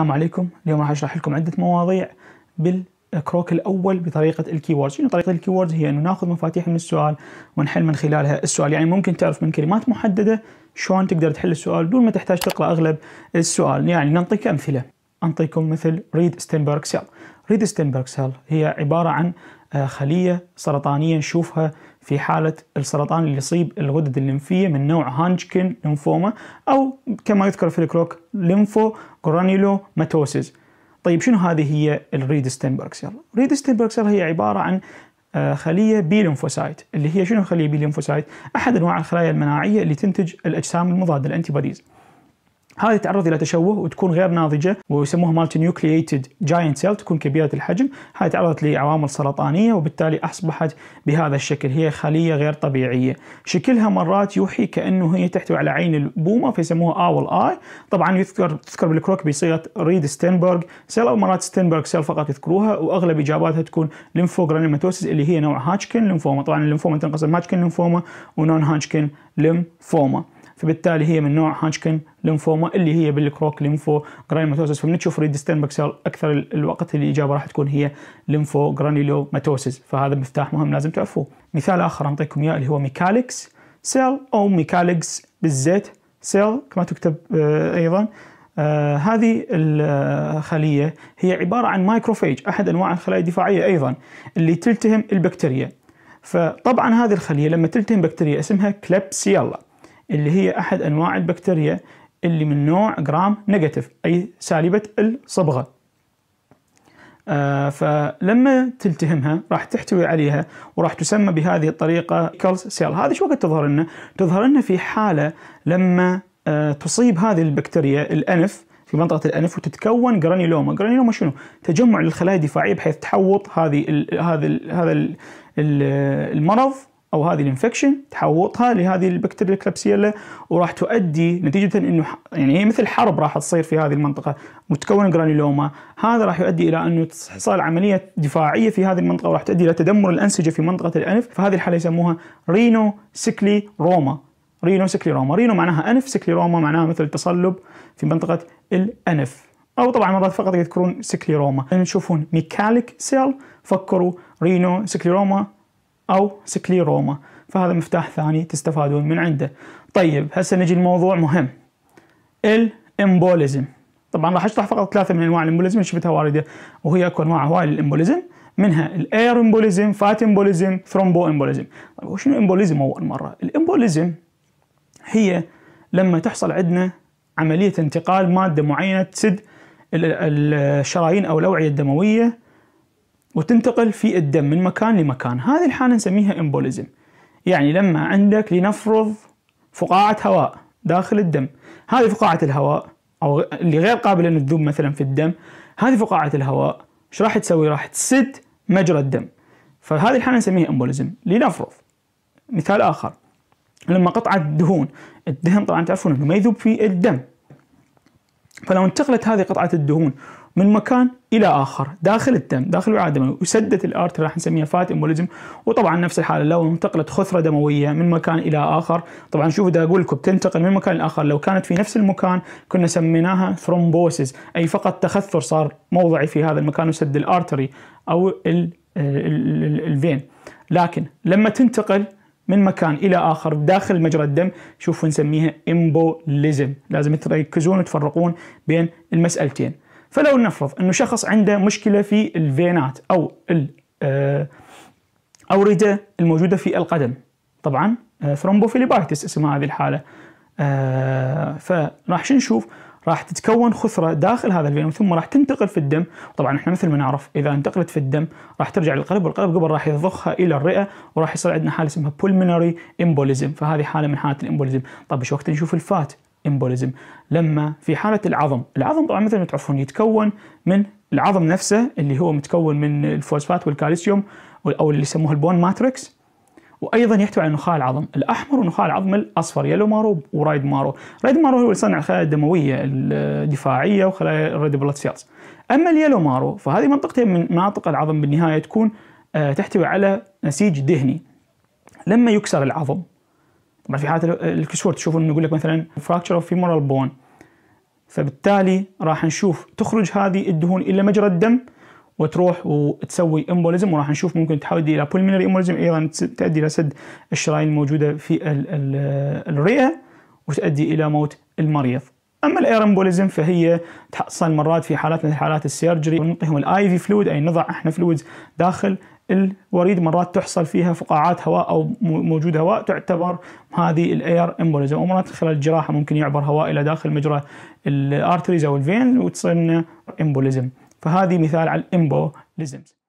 السلام عليكم اليوم راح اشرح لكم عده مواضيع بالكروك الاول بطريقه الكيوردز شنو طريقه الكيوردز هي انه ناخذ مفاتيح من السؤال ونحل من خلالها السؤال يعني ممكن تعرف من كلمات محدده شلون تقدر تحل السؤال دون ما تحتاج تقرا اغلب السؤال يعني نعطيك امثله أنطيكم مثل ريد ستينبرغ سيل ريد ستينبرغ سيل هي عبارة عن آه، خلية سرطانية نشوفها في حالة السرطان اللي يصيب الغدد الليمفية من نوع هانجكن لنفوما أو كما يذكر في الكروك ليمفو ماتوسيز طيب شنو هذه هي الريد ستينبرغ سيل؟ ريد ستينبرغ سيل هي عبارة عن آه، خليه بي ليمفوسايت اللي هي شنو خليه بي ليمفوسايت؟ احد انواع الخلايا المناعيه اللي تنتج الاجسام المضاده الأنتيباديز هذه تعرض الى تشوه وتكون غير ناضجه ويسموها مالتي نيوكليتد جاينت سيل تكون كبيره الحجم، هاي تعرضت لعوامل سرطانيه وبالتالي اصبحت بهذا الشكل، هي خليه غير طبيعيه، شكلها مرات يوحي كانه هي تحتوي على عين البومه فيسموها اول اي، طبعا يذكر تذكر بالكروك بصيغه ريد ستينبرغ سيل او مرات ستينبرغ سيل فقط يذكروها واغلب اجاباتها تكون ليمفوغرانيماتوسيس اللي هي نوع هاتشكن لمفوما، طبعا اللمفوما تنقسم هاتشكن لمفوما ونون هاتشكن لمفوما. فبالتالي هي من نوع هانشكن لينفوما اللي هي بالكروك لينفو جرانيوماتوسس فمن تشوف ريد ستيرنبرغ سيل اكثر الوقت اللي الاجابه راح تكون هي لينفو جرانيولوماتوسس فهذا مفتاح مهم لازم تعرفوه مثال اخر اعطيكم اياه اللي هو ميكاليكس سيل او ميكاليكس بالزيت سيل كما تكتب آه، ايضا آه هذه الخلية هي عبارة عن مايكروفيج أحد أنواع الخلايا الدفاعية أيضا اللي تلتهم البكتيريا فطبعا هذه الخلية لما تلتهم بكتيريا اسمها كلبسيالا اللي هي احد انواع البكتيريا اللي من نوع جرام نيجاتيف اي سالبه الصبغه آه فلما تلتهمها راح تحتوي عليها وراح تسمى بهذه الطريقه كالس سيل هذه شو وقت تظهر لنا تظهر لنا في حاله لما آه تصيب هذه البكتيريا الانف في منطقه الانف وتتكون جرانيلوما جرانيلوما شنو تجمع للخلايا الدفاعيه بحيث تحوط هذه هذا هذا المرض او هذه الانفكشن تحوطها لهذه البكتيريا كلابسيلا وراح تؤدي نتيجه انه يعني هي مثل حرب راح تصير في هذه المنطقه متكون جرانيلوما هذا راح يؤدي الى انه تحصل عمليه دفاعيه في هذه المنطقه وراح تؤدي الى تدمر الانسجه في منطقه الانف فهذه الحاله يسموها رينو سيكلي روما رينو سيكلي روما رينو معناها انف سيكلي روما معناها مثل تصلب في منطقه الانف او طبعا مرات فقط يذكرون سيكلي روما تشوفون ميكاليك سيل فكروا رينو روما أو سكليروما فهذا مفتاح ثاني تستفادون من عنده طيب هسه نجي لموضوع مهم الامبوليزم طبعا راح اشرح فقط ثلاثه من انواع الامبوليزم اللي شفتها وارده وهي اكو انواع هواي للامبوليزم منها الاير امبوليزم فات امبوليزم ثرومبو امبوليزم طيب وشنو امبوليزم اول مره الامبوليزم هي لما تحصل عندنا عمليه انتقال ماده معينه تسد الشرايين او الاوعيه الدمويه وتنتقل في الدم من مكان لمكان هذه الحالة نسميها امبوليزم يعني لما عندك لنفرض فقاعة هواء داخل الدم هذه فقاعة الهواء أو اللي غير قابلة تذوب مثلا في الدم هذه فقاعة الهواء ايش راح تسوي راح تسد مجرى الدم فهذه الحالة نسميها امبوليزم لنفرض مثال آخر لما قطعة دهون الدهن طبعا تعرفون انه ما يذوب في الدم فلو انتقلت هذه قطعة الدهون من مكان الى اخر داخل الدم داخل الوعاء الدموي وسدت الأرتر راح نسميها فات امبوليزم وطبعا نفس الحاله لو انتقلت خثره دمويه من مكان الى اخر طبعا شوف بدي اقول لكم بتنتقل من مكان لاخر لو كانت في نفس المكان كنا سميناها ثرومبوسيس اي فقط تخثر صار موضعي في هذا المكان وسد الارتري او الفين لكن لما تنتقل من مكان الى اخر داخل مجرى الدم شوفوا نسميها امبوليزم لازم تركزون وتفرقون بين المسالتين فلو نفرض انه شخص عنده مشكله في الفينات او الاورده آه، الموجوده في القدم طبعا ثرومبوفيليبايتس آه، اسمها هذه الحاله آه، فراح نشوف راح تتكون خثرة داخل هذا الفينوم ثم راح تنتقل في الدم طبعا احنا مثل ما نعرف إذا انتقلت في الدم راح ترجع للقلب والقلب قبل راح يضخها إلى الرئة وراح يصير عندنا حالة اسمها pulmonary embolism فهذه حالة من حالات الامبوليزم طب ايش وقت نشوف الفات امبوليزم لما في حالة العظم العظم طبعا مثل ما تعرفون يتكون من العظم نفسه اللي هو متكون من الفوسفات والكالسيوم أو اللي يسموه البون ماتريكس وايضا يحتوي على نخاع العظم الاحمر ونخاع العظم الاصفر يلو مارو ورايد مارو رايد مارو هو اللي الخلايا الدمويه الدفاعيه وخلايا الريد بلاد سيلز اما اليلو مارو فهذه منطقتين من مناطق العظم بالنهايه تكون آه، تحتوي على نسيج دهني لما يكسر العظم طبعا في حاله الكسور تشوفون انه يقول لك مثلا فراكتشر اوف فيمورال بون فبالتالي راح نشوف تخرج هذه الدهون الى مجرى الدم وتروح وتسوي امبوليزم وراح نشوف ممكن تحودي الى pulmonary امبوليزم ايضا تؤدي الى سد الشرايين الموجوده في الرئه وتؤدي الى موت المريض. اما الاير امبوليزم فهي تحصل مرات في حالات مثل حالات السيرجري ونعطيهم الاي في فلويد اي نضع احنا فلويدز داخل الوريد مرات تحصل فيها فقاعات هواء او موجود هواء تعتبر هذه الاير امبوليزم ومرات خلال الجراحه ممكن يعبر هواء الى داخل مجرى الارتريز او الفين وتصير امبوليزم فهذه مثال على الامبوليزمز